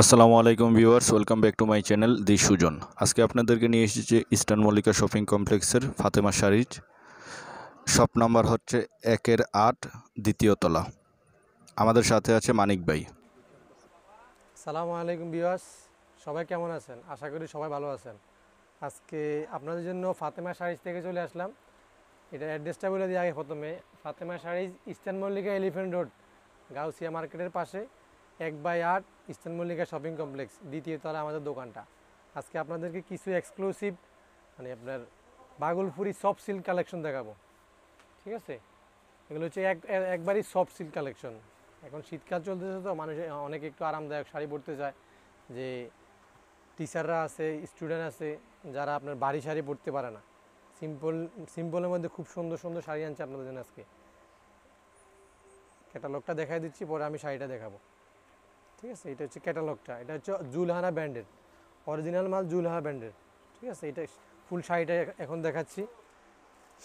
আসসালামু আলাইকুম viewers welcome back to my channel the Sujon আজকে আপনাদেরকে নিয়ে এসেছি ইস্টার্ন মল্লিকা শপিং কমপ্লেক্সের ফাতেমা শাড়িজ শপ নাম্বার হচ্ছে একের আট দ্বিতীয় তলা আমাদের সাথে আছে মানিক ভাই সালামু আলাইকুম ভিউয়ার্স সবাই কেমন আছেন আশা করি সবাই ভালো আছেন আজকে আপনাদের জন্য ফাতেমা শাড়িজ থেকে চলে আসলাম এটা অ্যাড্রেসটা বলে দিই আগে প্রথমে Fatema Sarees Eastern Mallika elephant road Gausia মার্কেটের পাশে এক বাই আট ইস্টার্ন মল্লিকা শপিং কমপ্লেক্স দ্বিতীয় তলা আমাদের দোকানটা আজকে আপনাদেরকে কিছু এক্সক্লুসিভ মানে আপনার বাগলপুরি সফট সিল্ক কালেকশন দেখাবো ঠিক আছে এগুলো হচ্ছে এক একবারই সফট সিল্ক কালেকশন এখন শীতকাল চলতেছে তো মানুষ অনেকে একটু আরামদায়ক শাড়ি পরতে চায় যে টিচাররা আছে স্টুডেন্ট আছে যারা আপনার বাড়ি শাড়ি পরতে পারে না সিম্পল সিম্পলের মধ্যে খুব সুন্দর সুন্দর শাড়ি আনছে আপনাদের জন্য আজকে ক্যাটালগটা দেখাই দিচ্ছি পরে আমি শাড়িটা দেখাবো ঠিক আছে এটা হচ্ছে ক্যাটালগটা এটা হচ্ছে জুলহানা ব্র্যান্ডের অরিজিনাল মাল জুলহানা ব্র্যান্ডের ঠিক আছে এটা ফুল শাড়িটা এখন দেখাচ্ছি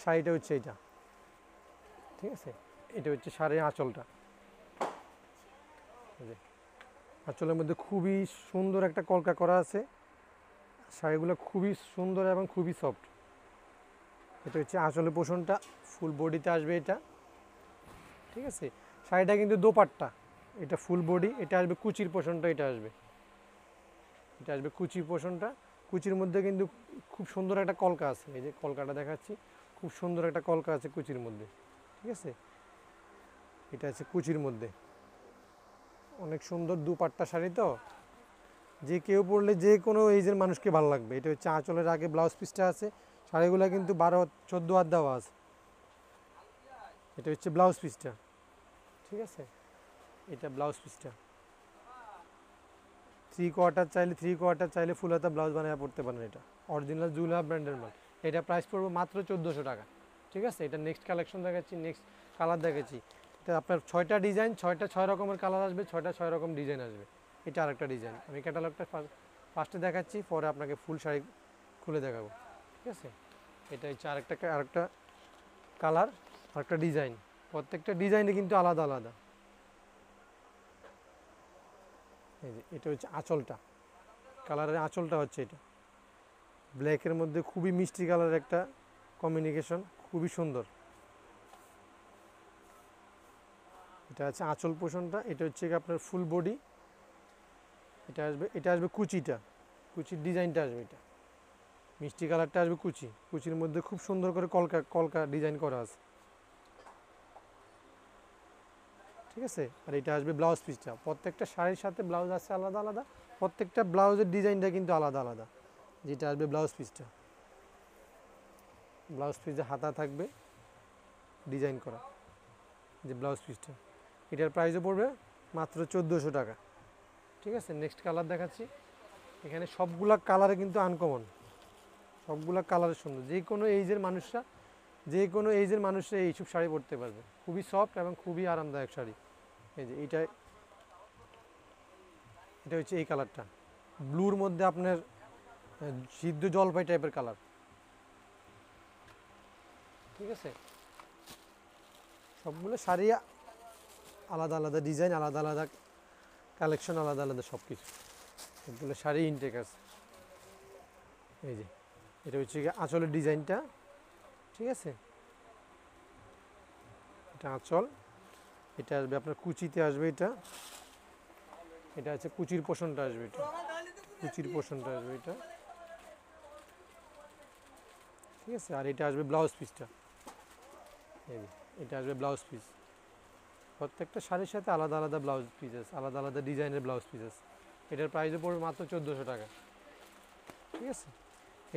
শাড়িটা হচ্ছে এটা ঠিক আছে এটা হচ্ছে শাড়ির আঁচলটা আঁচলের মধ্যে খুবই সুন্দর একটা কলকা করা আছে শাড়িগুলো খুবই সুন্দর এবং খুবই সফট এটা হচ্ছে আঁচলের পোষণটা ফুল বডিতে আসবে এটা ঠিক আছে শাড়িটা কিন্তু দোপাট্টা এটা ফুল বডি এটা আসবে কুচির পোষণটা এটা আসবে এটা আসবে কুচির পোষণটা কুচির মধ্যে কিন্তু খুব সুন্দর একটা কলকা আছে এই যে কলকাটা দেখাচ্ছি খুব সুন্দর একটা কলকা আছে কুচির মধ্যে ঠিক আছে এটা আছে কুচির মধ্যে অনেক সুন্দর দুপাট্টা শাড়ি তো যে কেউ পরলে যে কোনো এইজের মানুষকে ভালো লাগবে এটা হচ্ছে আঁচলের আগে ব্লাউজ পিসটা আছে শাড়িগুলো কিন্তু বারো চোদ্দো হাত দেওয়া আছে এটা হচ্ছে ব্লাউজ পিসটা ঠিক আছে এটা ব্লাউজ পিসটা থ্রি কোয়ার্টার চাইলে থ্রি কোয়ার্টার চাইলে ফুল হাতা ব্লাউজ বানায় পড়তে পারেন এটা অরিজিনাল জুলহা ব্র্যান্ডের মাল এটা প্রাইস পড়বে মাত্র চোদ্দোশো টাকা ঠিক আছে এটা নেক্সট কালেকশন দেখাচ্ছি নেক্সট কালার দেখাচ্ছি এটা আপনার ছয়টা ডিজাইন ছয়টা ছয় রকমের কালার আসবে ছয়টা ছয় রকম ডিজাইন আসবে এটা আরেকটা ডিজাইন আমি ক্যাটালগটা ফার্স্টে দেখাচ্ছি পরে আপনাকে ফুল শাড়ি খুলে দেখাবো ঠিক আছে এটা হচ্ছে আরেকটা আরেকটা কালার আরেকটা ডিজাইন প্রত্যেকটা ডিজাইনে কিন্তু আলাদা আলাদা এই যে এটা হচ্ছে আঁচলটা কালারের আঁচলটা হচ্ছে এটা ব্ল্যাকের মধ্যে খুবই মিষ্টি কালারের একটা কমিউনিকেশন খুবই সুন্দর এটা আছে আঁচল পোষণটা এটা হচ্ছে আপনার ফুল বডি এটা আসবে এটা আসবে কুচিটা কুচির ডিজাইনটা আসবে এটা মিষ্টি কালারটা আসবে কুচি কুচির মধ্যে খুব সুন্দর করে কলকা কলকা ডিজাইন করা আছে ঠিক আছে আর এটা আসবে ব্লাউজ পিসটা প্রত্যেকটা শাড়ির সাথে ব্লাউজ আছে আলাদা আলাদা প্রত্যেকটা ব্লাউজের ডিজাইনটা কিন্তু আলাদা আলাদা যেটা আসবে ব্লাউজ পিসটা ব্লাউজ পিসে হাতা থাকবে ডিজাইন করা যে ব্লাউজ পিসটা এটার প্রাইসও পড়বে মাত্র চোদ্দোশো টাকা ঠিক আছে নেক্সট কালার দেখাচ্ছি এখানে সবগুলা কালারে কিন্তু আনকমন সবগুলা কালার সুন্দর যে কোনো এইজের মানুষরা যে কোনো এইজের মানুষরা এইসব শাড়ি পরতে পারবে খুবই সফট এবং খুবই আরামদায়ক শাড়ি এই যে এইটা এটা হচ্ছে এই কালারটা ব্লুর মধ্যে আপনার সিদ্ধ জলপাই টাইপের কালার ঠিক আছে সবগুলো শাড়ি আলাদা আলাদা ডিজাইন আলাদা আলাদা কালেকশন আলাদা আলাদা সব কিছু সবগুলো শাড়ি ইনটেক আছে এই যে এটা হচ্ছে গিয়ে আঁচলের ডিজাইনটা ঠিক আছে এটা আঁচল এটা আসবে আপনার কুচিতে আসবে এটা এটা আছে কুচির পোষণটা আসবে এটা কুচির পোষণটা আসবে এটা ঠিক আছে আর এটা আসবে ব্লাউজ পিসটা এটা আসবে ব্লাউজ পিস প্রত্যেকটা শাড়ির সাথে আলাদা আলাদা ব্লাউজ পিস আছে আলাদা আলাদা ডিজাইনের ব্লাউজ পিস আছে এটার প্রাইসও পড়বে মাত্র চোদ্দোশো টাকা ঠিক আছে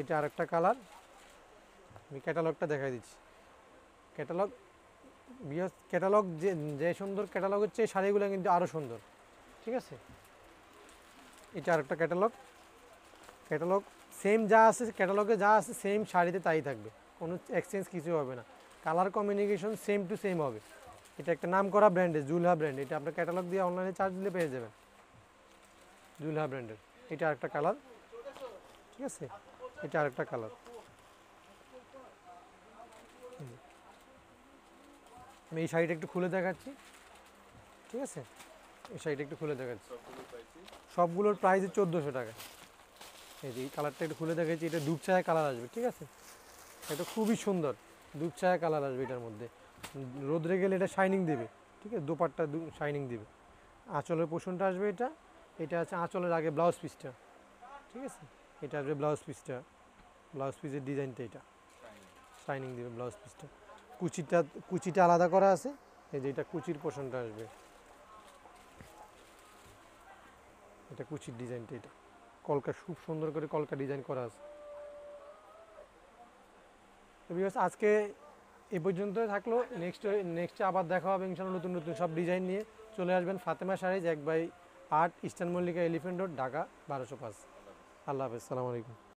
এটা আরেকটা কালার আমি ক্যাটালগটা দেখাই দিচ্ছি ক্যাটালগ বিহস ইয়ে ক্যাটালগ যে যে সুন্দর ক্যাটালগের এই শাড়িগুলো কিন্তু আরও সুন্দর ঠিক আছে এটা আর একটা ক্যাটালগ ক্যাটালগ সেম যা আছে ক্যাটালগে যা আছে সেম শাড়িতে তাই থাকবে কোনো এক্সচেঞ্জ কিছু হবে না colour communication same to same হবে এটা একটা নাম করা ব্র্যান্ডের জুলহা ব্র্যান্ড এটা আপনার ক্যাটালগ দিয়ে অনলাইনে চার্জ দিলে পেয়ে যাবেন জুলহা ব্র্যান্ডের এটা আর একটা কালার ঠিক আছে এটা আর একটা কালার আমি এই শাড়িটা একটু খুলে দেখাচ্ছি ঠিক আছে এই শাড়িটা একটু খুলে দেখাচ্ছি সবগুলোর প্রাইস চোদ্দোশো টাকা এই যে এই কালারটা একটু খুলে দেখাচ্ছি এটা ডুব ছায়া কালার আসবে ঠিক আছে এটা খুবই সুন্দর ডুব ছায়া কালার আসবে এটার মধ্যে রোদ্রে গেলে এটা শাইনিং দেবে ঠিক আছে দোপারটা শাইনিং দেবে আঁচলের পোষণটা আসবে এটা এটা আছে আঁচলের আগে ব্লাউজ পিসটা ঠিক আছে এটা আসবে ব্লাউজ পিসটা ব্লাউজ পিসের ডিজাইনটা এটা শাইনিং দেবে ব্লাউজ পিসটা কুচিটা কুচিটা আলাদা করা আছে এই যে এটা কুচির পোষণটা আসবে এটা কুচির ডিজাইনটা এটা কলকা খুব সুন্দর করে কলকা ডিজাইন করা আছে তো বিকজ আজকে এ পর্যন্ত থাকলো নেক্সট নেক্সটে আবার দেখা হবে ইনশাল্লাহ নতুন নতুন সব ডিজাইন নিয়ে চলে আসবেন ফাতেমা শাড়িজ এক বাই আট Eastern Mallika elephant road Dhaka বারোশো পাঁচ আল্লাহ হাফিজ সালাম আলাইকুম